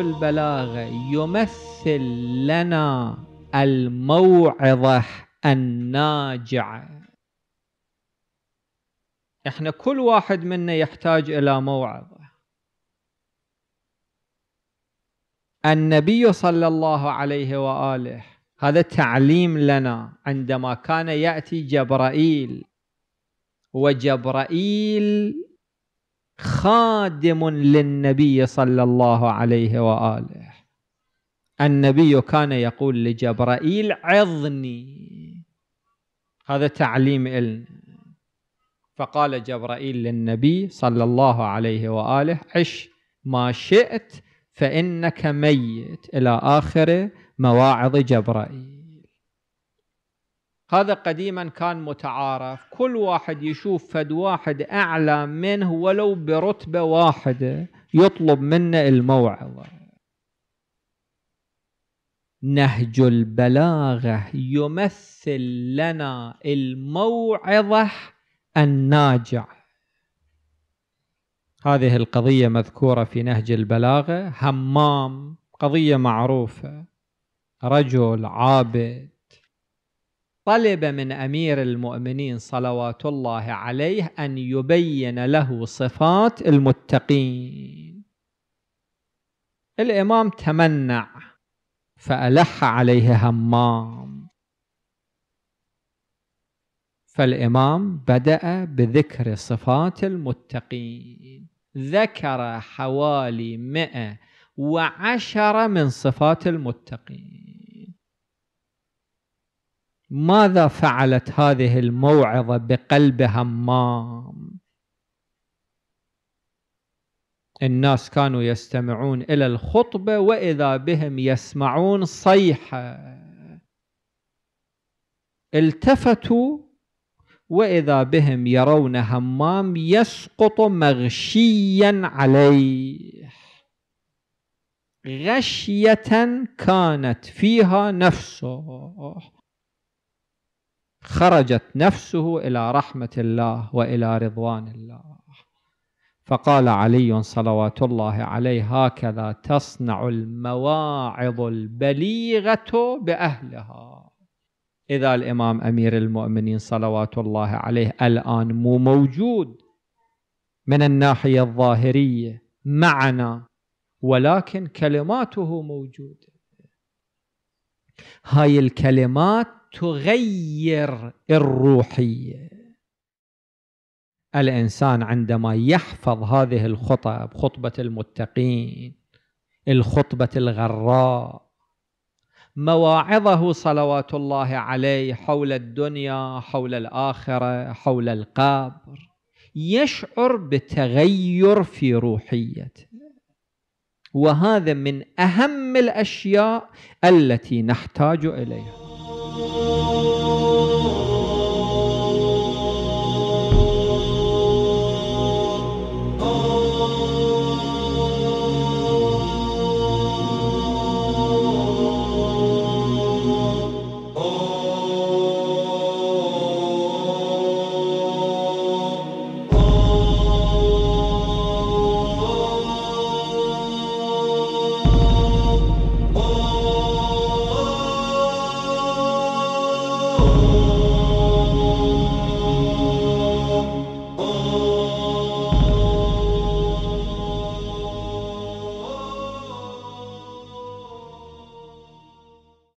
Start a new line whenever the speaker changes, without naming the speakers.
البلاغه يمثل لنا الموعظه الناجعه احنا كل واحد منا يحتاج الى موعظه النبي صلى الله عليه واله هذا تعليم لنا عندما كان ياتي جبرائيل وجبرائيل خادم للنبي صلى الله عليه واله النبي كان يقول لجبرائيل عظني هذا تعليم إلنا فقال جبرائيل للنبي صلى الله عليه واله عش ما شئت فانك ميت الى اخر مواعظ جبرائيل هذا قديما كان متعارف كل واحد يشوف فد واحد أعلى منه ولو برتبة واحدة يطلب منه الموعظة نهج البلاغة يمثل لنا الموعظة الناجعه هذه القضية مذكورة في نهج البلاغة همام قضية معروفة رجل عابد طلب من امير المؤمنين صلوات الله عليه ان يبين له صفات المتقين الامام تمنع فالح عليه همام فالامام بدا بذكر صفات المتقين ذكر حوالي مئة وعشرة من صفات المتقين ماذا فعلت هذه الموعظة بقلب همام الناس كانوا يستمعون إلى الخطبة وإذا بهم يسمعون صيحة التفتوا وإذا بهم يرون همام يسقط مغشيا عليه غشية كانت فيها نفسه خرجت نفسه إلى رحمة الله وإلى رضوان الله فقال علي صلوات الله عليه هكذا تصنع المواعظ البليغة بأهلها إذا الإمام أمير المؤمنين صلوات الله عليه الآن مو موجود من الناحية الظاهرية معنا ولكن كلماته موجودة هاي الكلمات تغير الروحيه الانسان عندما يحفظ هذه الخطب خطبه المتقين الخطبه الغراء مواعظه صلوات الله عليه حول الدنيا حول الاخره حول القبر يشعر بتغير في روحيته وهذا من اهم الاشياء التي نحتاج اليها Música